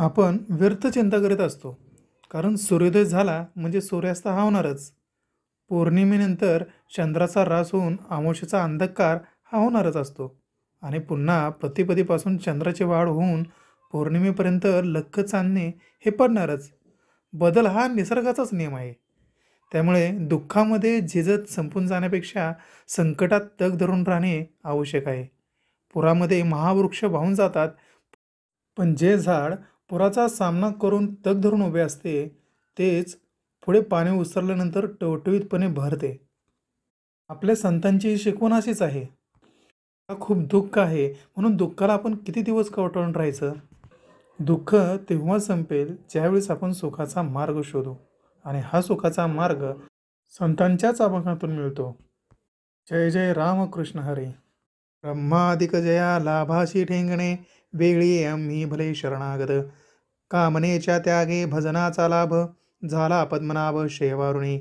आपण व्यर्थ चिंता करीत असतो कारण सूर्योदय झाला म्हणजे सूर्यास्त हा होणारच पौर्णिमेनंतर चंद्राचा ऱ्हास होऊन आमोशीचा अंधकार हा होणारच असतो आणि पुन्हा प्रतिपदीपासून चंद्राची वाढ होऊन पौर्णिमेपर्यंत लख चांदणे हे पडणारच बदल हा निसर्गाचाच नियम आहे त्यामुळे दुःखामध्ये झिजत संपून जाण्यापेक्षा संकटात तग धरून राहणे आवश्यक आहे पुरामध्ये महावृक्ष वाहून जातात पण जे झाड पुराचा सामना करून तग धरून उभे असते तेच पुढे पाणी उसरल्यानंतर टवटवीतपणे भरते आपल्या संतांची शिकवण अशीच आहे खूप दुःख आहे म्हणून दुःखाला आपण किती दिवस कवटळून राहायचं दुःख तेव्हा संपेल ज्यावेळेस आपण सुखाचा मार्ग शोधू आणि हा सुखाचा मार्ग संतांच्याच अभंगातून मिळतो जय जय रामकृष्ण हरे ब्रह्मादिक जया लाभाशी ठेंगणे वेळी आम्ही भले शरणागत कामनेच्या त्यागे भजनाचा लाभ झाला पद्मनाभ शेवारुणी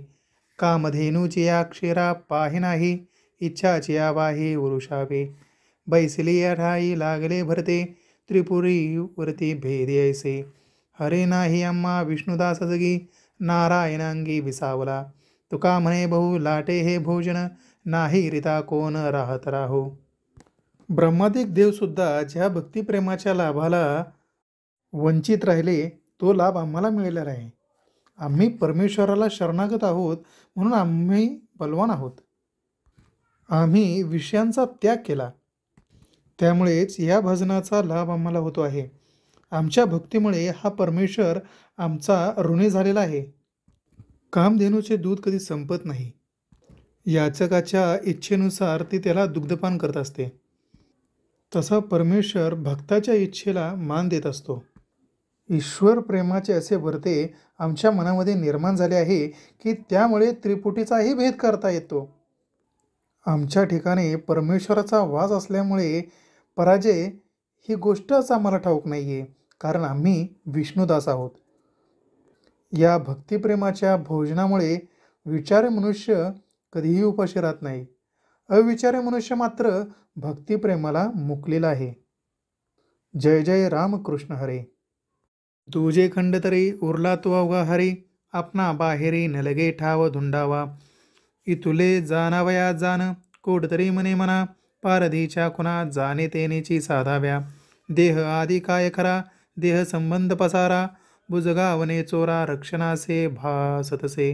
कामधेनूची या क्षीरा पाहि नाही इच्छाची या वाही वृषावे बैसली या ठाई लागले भरते त्रिपुरी भेदी ऐसे हरे नाही अम्मा विष्णुदास जगी नारायणांगी विसावला तुका म्हणे बहु लाटे हे भोजन नाही रिता कोण राहत राहो ब्रह्मादिक देवसुद्धा ज्या भक्तिप्रेमाच्या लाभाला वंचित राहिले तो लाभ आम्हाला मिळलेला आहे आम्ही परमेश्वराला शरणागत आहोत म्हणून आम्ही बलवान आहोत आम्ही विषयांचा त्याग केला त्यामुळेच या भजनाचा लाभ आम्हाला होतो आहे आमच्या भक्तीमुळे हा परमेश्वर आमचा ऋणी झालेला आहे कामधेनूचे दूध कधी संपत नाही याचकाच्या इच्छेनुसार ती त्याला दुग्धपान करत असते तसा परमेश्वर भक्ताच्या इच्छेला मान देत असतो ईश्वर प्रेमाचे असे भरते आमच्या मनामध्ये निर्माण झाले आहे की त्यामुळे त्रिपुटीचाही भेद करता येतो आमच्या ठिकाणी परमेश्वराचा वास असल्यामुळे पराजय ही गोष्टच आम्हाला ठाऊक नाही आहे कारण आम्ही विष्णुदास आहोत या भक्तिप्रेमाच्या भोजनामुळे विचार मनुष्य कधीही उपाशी राहत नाही अविचारे मनुष्य मात्र भक्तिप्रेमाला मुकलेला आहे जय जय रामकृष्ण हरे तुझे खंड तरी उरला तो अवघा हरी आपणा बाहेरी नलगे ठाव धुंडावा इतुले जाणावया जाण कोठतरी मने मना पारधीच्या खुना जाणे तेनेची साधाव्या देह आदी काय खरा देह संबंध पसारा बुजगावने चोरा रक्षणासे भासतसे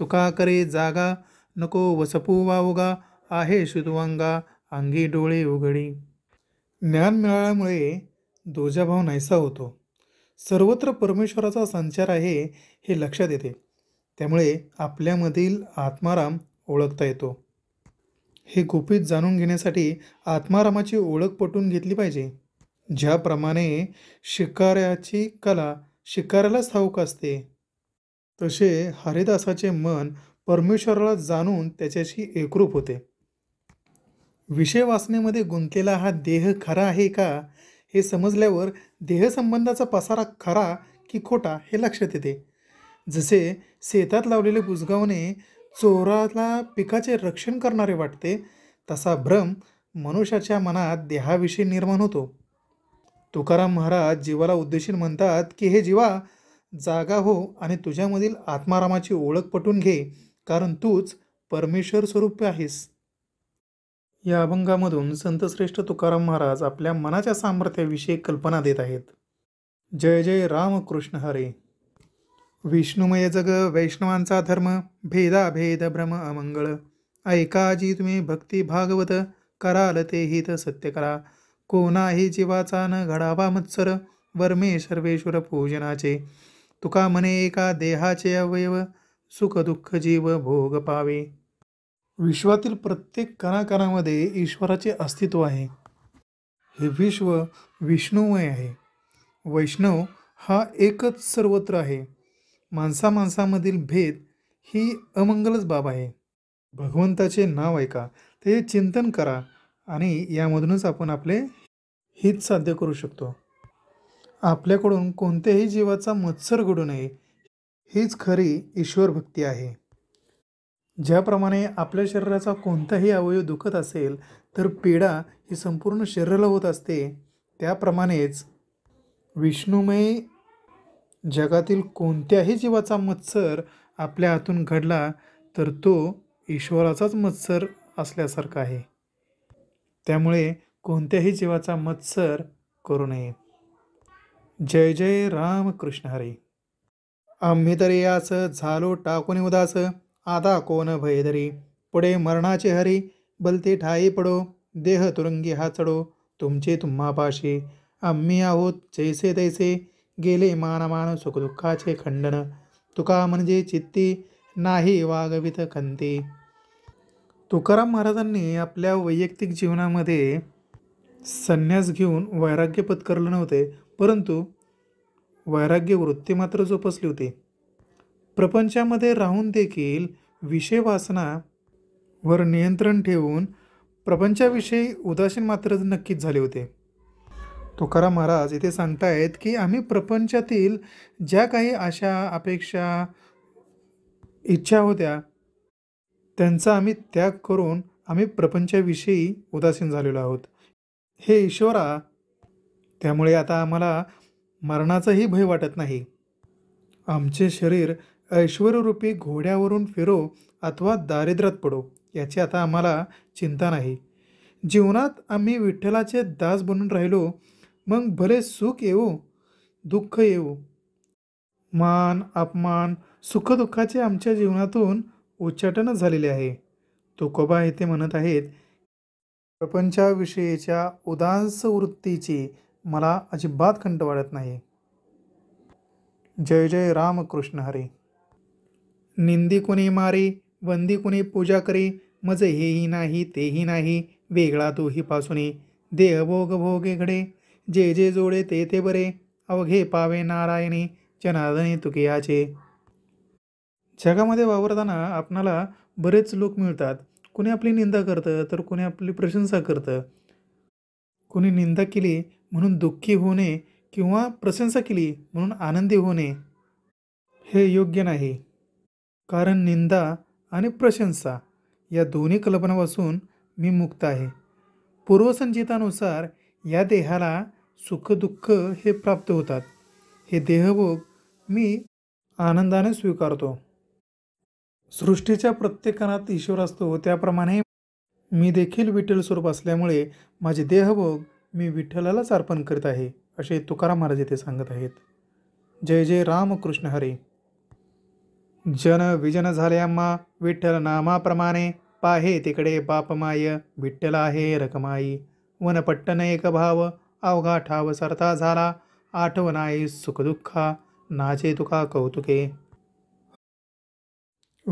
तुका करे जागा नको वसपू वावगा आहे शुतुवंगा अंगी डोळे उघडी ज्ञान मिळाल्यामुळे दोजाभाव नाहीसा होतो सर्वत्र परमेश्वराचा संचार आहे हे लक्षात येते त्यामुळे आपल्यामधील आत्माराम ओळखता येतो हे गुपित जाणून घेण्यासाठी आत्मारामाची ओळख पटून घेतली पाहिजे ज्याप्रमाणे शिकाऱ्याची कला शिकाऱ्यालाच ठाऊक असते तसे हरिदासाचे मन परमेश्वराला जाणून त्याच्याशी एकरूप होते विषय वाचनेमध्ये गुंतलेला हा देह खरा आहे का हे समजल्यावर देहसंबंधाचा पसारा खरा की खोटा हे लक्षात येते जसे शेतात लावलेले बुजगावणे चोराला पिकाचे रक्षण करणारे वाटते तसा भ्रम मनुष्याच्या मनात देहाविषयी निर्माण होतो तुकाराम महाराज जीवाला उद्देशून म्हणतात की हे जीवा जागा हो आणि तुझ्यामधील आत्मारामाची ओळख पटून घे कारण तूच परमेश्वर स्वरूप आहेस या अभंगामधून संतश्रेष्ठ तुकाराम महाराज आपल्या मनाच्या सामर्थ्याविषयी कल्पना देत आहेत जय जय राम कृष्ण हरे विष्णुमय जग वैष्णवांचा धर्म भेद भ्रम अमंगळ जी तुम्ही भक्ती भागवत कराल ते हित सत्य करा कोणाही जीवाचा न घडावा मत्सर वर्मे सर्वेश्वर पूजनाचे तुका मने एका देहाचे अवयव सुख दुःख जीव भोग पावे विश्वातील प्रत्येक कणाकणामध्ये ईश्वराचे अस्तित्व आहे हे विश्व विष्णुमय आहे वैष्णव हा एकच सर्वत्र आहे माणसा माणसामधील भेद ही अमंगलच बाब आहे भगवंताचे नाव ऐका ते चिंतन करा आणि यामधूनच आपण आपले हित साध्य करू शकतो आपल्याकडून कोणत्याही जीवाचा मत्सर घडू नये हीच खरी ईश्वर भक्ती आहे ज्याप्रमाणे आपल्या शरीराचा कोणताही अवयव दुखत असेल तर पीडा ही संपूर्ण शरीराला होत असते त्याप्रमाणेच विष्णूमय जगातील कोणत्याही जीवाचा मत्सर आपल्या हातून घडला तर तो ईश्वराचाच मत्सर असल्यासारखा आहे त्यामुळे कोणत्याही जीवाचा मत्सर करू नये जय जय राम कृष्ण हरे आम्ही तरी यास झालो टाकून उदास आता कोण भयधरी पुढे मरणाचे हरी बलते ठाई पडो देह तुरुंगी चढो तुमचे तुम्हा पाशी आम्ही आहोत जैसे तैसे गेले मानमान सुखदुःखाचे खंडन तुका म्हणजे चित्ती नाही वागवित खंती तुकाराम महाराजांनी आपल्या वैयक्तिक जीवनामध्ये संन्यास घेऊन वैराग्य पत्करलं नव्हते परंतु वैराग्य वृत्ती मात्र जोपसली होती प्रपंचामध्ये राहून देखील विषय वर नियंत्रण ठेवून प्रपंचाविषयी उदासीन मात्र नक्कीच झाले होते तुकाराम महाराज इथे सांगतायत की आम्ही प्रपंचातील ज्या काही आशा अपेक्षा इच्छा होत्या त्यांचा आम्ही त्याग करून आम्ही प्रपंचाविषयी उदासीन झालेलो आहोत हे ईश्वरा त्यामुळे आता आम्हाला मरणाचाही भय वाटत नाही आमचे शरीर ऐश्वरूपी घोड्यावरून फिरो अथवा दारिद्र्यात पडो याची आता आम्हाला चिंता नाही जीवनात आम्ही विठ्ठलाचे दास बनून राहिलो मग भले सुख येऊ दुःख येऊ मान अपमान सुखदुःखाचे आमच्या जीवनातून उच्चाटन झालेले आहे तुकोबा येथे म्हणत आहेत प्रपंचाविषयीच्या उदांस वृत्तीची मला अजिबात खंट वाढत नाही जय जय रामकृष्ण हरी निंदी कुणी मारी वंदी कुणी पूजा करी मज हेही नाही तेही नाही वेगळा तोही देह भोग भोगे घडे जे जे जोडे ते ते बरे अवघे पावे नारायणी तुके तुकियाचे जगामध्ये वावरताना आपणाला बरेच लोक मिळतात कुणी आपली निंदा करतं तर कुणी आपली प्रशंसा करतं कुणी निंदा केली म्हणून दुःखी होणे किंवा प्रशंसा केली म्हणून आनंदी होणे हे योग्य नाही कारण निंदा आणि प्रशंसा या दोन्ही कल्पनापासून मी मुक्त आहे पूर्वसंचितानुसार या देहाला सुखदुःख हे प्राप्त होतात हे देहभोग मी आनंदाने स्वीकारतो सृष्टीच्या प्रत्येक ईश्वर असतो त्याप्रमाणे मी देखील विठ्ठल स्वरूप असल्यामुळे माझे देहभोग मी विठ्ठलालाच अर्पण करीत आहे असे तुकाराम महाराज येथे सांगत आहेत जय जय रामकृष्ण हरे जन विजन झाल्याम्मा विठ्ठल नामाप्रमाणे पाहे तिकडे बापमाय विठ्ठल आहे रकमाई वनपट्टन एक भाव अवघा ठाव सरता झाला आठवणाई सुखदुःखा नाचे तुका कौतुके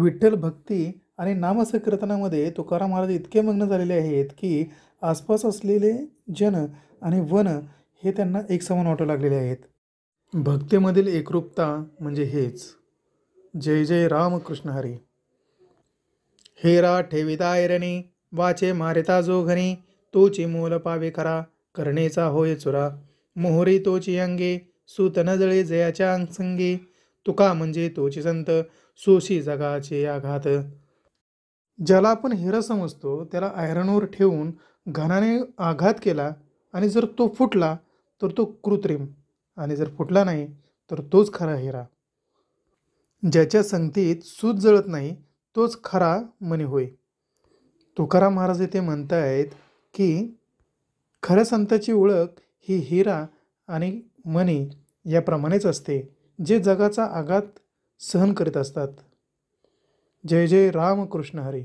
विठ्ठल भक्ती आणि नामसंकीर्तनामध्ये तुकाराम महाराज इतके मग्न झालेले आहेत की आसपास असलेले जन आणि वन हे त्यांना एक समान वाटू लागलेले आहेत भक्तीमधील एकरूपता म्हणजे हेच जय जय रामकृष्ण हरी हेरा ठेविता ऐरणी वाचे मारिता जोघनी तोची मोल पावे खरा करणेचा होय चुरा मोहरी तोची अंगे सुतन जळे जयाच्या अंगसंगी तुका म्हणजे तोची संत सोशी जगाचे आघात ज्याला आपण हिर समजतो त्याला आयरनवर ठेवून घनाने आघात केला आणि जर तो फुटला तर तो कृत्रिम आणि जर फुटला नाही तर तोच खरा हिरा ज्याच्या संगतीत सूत जळत नाही तोच खरा मनी होय तुकाराम महाराज येथे आहेत की खऱ्या संताची ओळख ही हिरा आणि मणी याप्रमाणेच असते जे जगाचा आघात सहन करीत असतात जय जय रामकृष्ण हरी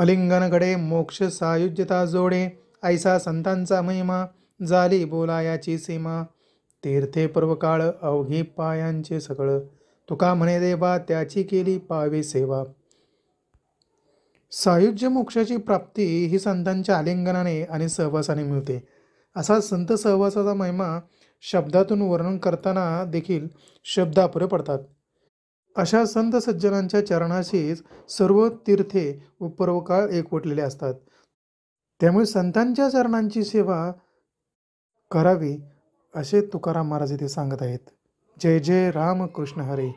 अलिंगनकडे मोक्ष सायुज्यता जोडे ऐसा संतांचा महिमा झाली बोलायाची सीमा तीर्थे पर्वकाळ अवघी पायांचे सगळं तुका म्हणे देवा त्याची केली पावे सेवा सायुज्य मोक्षाची प्राप्ती ही संतांच्या आलिंगनाने आणि सहवासाने मिळते असा संत सहवासाचा महिमा शब्दातून वर्णन करताना देखील शब्द अपुरे पडतात अशा संत सज्जनांच्या चरणाशीच सर्व तीर्थे व पर्वकाळ एकवटलेले असतात त्यामुळे संतांच्या चरणांची सेवा करावी असे तुकाराम महाराज इथे सांगत आहेत जय जय रामकृष्ण हरे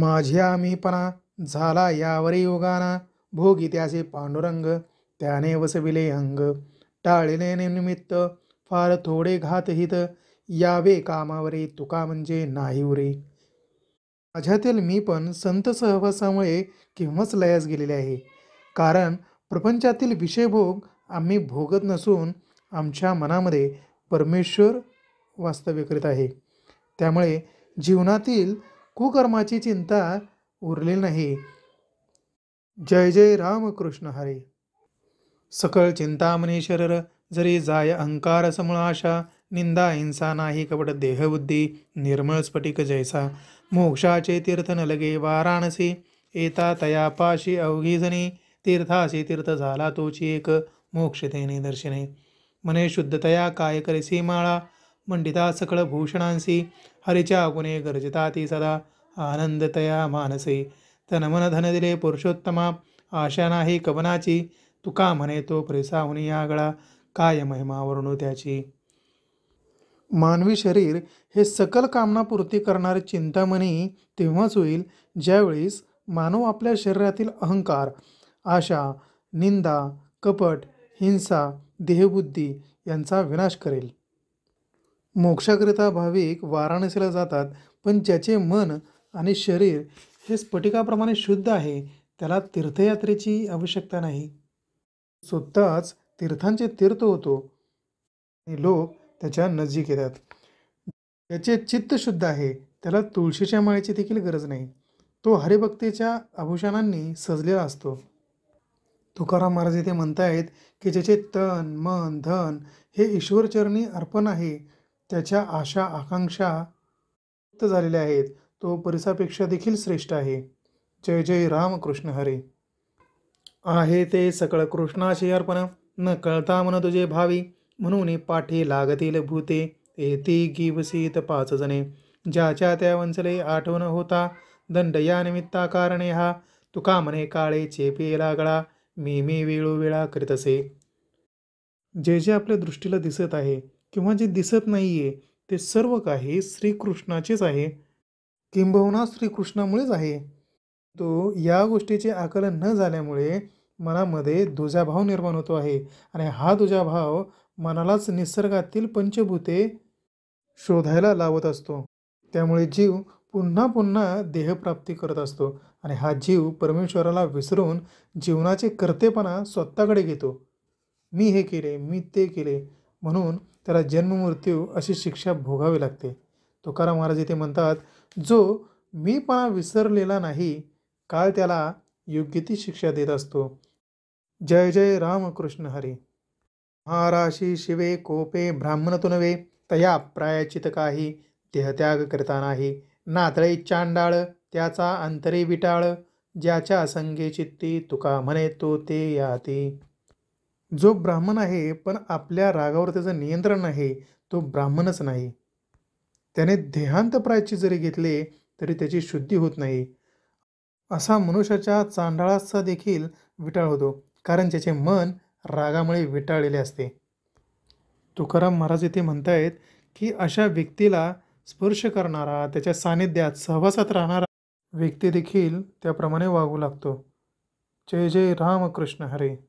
माझ्या मीपणा झाला यावर योगाना भोगी त्याचे पांडुरंग त्याने वसविले अंग टाळले निमित्त फार थोडे घातहित यावे कामावरे तुका म्हणजे नाही उरे माझ्यातील मी पण संत सहवासामुळे किंवाच लयास गेलेले आहे कारण प्रपंचातील विषयभोग आम्ही भोगत नसून आमच्या मनामध्ये परमेश्वर वास्तव्य करीत आहे त्यामुळे जीवनातील कुकर्माची चिंता उरलेली नाही जय जय रामकृष्ण हरे सकळ चिंतामणी शरीर जरी जाय अंकार समूळ आशा निंदा हिंसा नाही कपट देहबुद्धी निर्मळ स्फटिक जैसा मोक्षाचे तीर्थ न लगे वाराणसी येता तया पाशी अवघीजनी तीर्थासी तीर्थ झाला तोची एक मोक्षतेने दर्शने मने शुद्धतया काय करेसी माळा मंडिता सकळ भूषणांसी हरिच्या गुणे गर्जिता ती सदा आनंदतया मानसे मन धन दिले पुरुषोत्तमा आशा नाही कवनाची तुका म्हणे तो प्रेसावनी या गळा काय महिमा त्याची मानवी शरीर हे सकल कामना पूर्ती करणारे चिंतामणी तेव्हाच होईल ज्यावेळीस मानव आपल्या शरीरातील अहंकार आशा निंदा कपट हिंसा देहबुद्धी यांचा विनाश करेल मोक्षाकरिता भाविक वाराणसीला जातात पण ज्याचे मन आणि शरीर हे स्फटिकाप्रमाणे शुद्ध आहे त्याला तीर्थयात्रेची आवश्यकता नाही स्वतःच तीर्थांचे तीर्थ होतो आणि लोक त्याच्या नजीक येतात त्याचे चित्त शुद्ध आहे त्याला तुळशीच्या माळेची देखील गरज नाही तो हरिभक्तीच्या आभूषणांनी सजलेला असतो तुकाराम महाराज इथे म्हणतायत की ज्याचे तन मन धन हे ईश्वरचरणी अर्पण आहे त्याच्या आशा आकांक्षा मुक्त झालेल्या आहेत तो परिसापेक्षा देखील श्रेष्ठ आहे जय जय राम कृष्ण हरे आहे ते सकळ कृष्णाशी अर्पण न कळता मन तुझे भावी म्हणून पाठी लागतील भूते येते गिवसीत पाच जणे ज्याच्या त्या वंचले आठवण होता दंड या निमित्ता कारणे हा तुका म्हणे काळे चेपे लागळा मी मी वेळोवेळा करीत असे जे जे आपल्या दृष्टीला दिसत आहे किंवा जे दिसत नाही आहे ते सर्व काही श्रीकृष्णाचेच आहे किंबहुना श्रीकृष्णामुळेच आहे तो या गोष्टीचे आकलन न झाल्यामुळे मनामध्ये दुजाभाव निर्माण होतो आहे आणि हा दुजाभाव मनालाच निसर्गातील पंचभूते शोधायला लावत असतो त्यामुळे जीव पुन्हा पुन्हा देहप्राप्ती करत असतो आणि हा जीव परमेश्वराला विसरून जीवनाचे कर्तेपणा स्वतःकडे घेतो मी हे केले मी ते केले म्हणून त्याला जन्ममृत्यू अशी शिक्षा भोगावी लागते तुकाराम महाराज इथे म्हणतात जो मी मीपणा विसरलेला नाही काल त्याला योग्य ती शिक्षा देत असतो जय जय रामकृष्ण हरी महाराशी शिवे कोपे ब्राह्मण नव्हे तया प्रायचित काही देहत्याग करता नाही नातळे चांडाळ त्याचा अंतरे विटाळ ज्याच्या संगे चित्ती तुका म्हणे तो ते याती जो ब्राह्मण आहे पण आपल्या रागावर त्याचं नियंत्रण आहे तो ब्राह्मणच नाही त्याने देहांत प्रायची जरी घेतले तरी त्याची शुद्धी होत नाही असा मनुष्याच्या चांडाळाचा देखील विटाळ होतो कारण त्याचे मन रागामुळे विटाळलेले असते तुकाराम महाराज इथे म्हणतायत की अशा व्यक्तीला स्पर्श करणारा त्याच्या सानिध्यात सहवासात राहणारा व्यक्ती देखील त्याप्रमाणे वागू लागतो जय जय रामकृष्ण हरे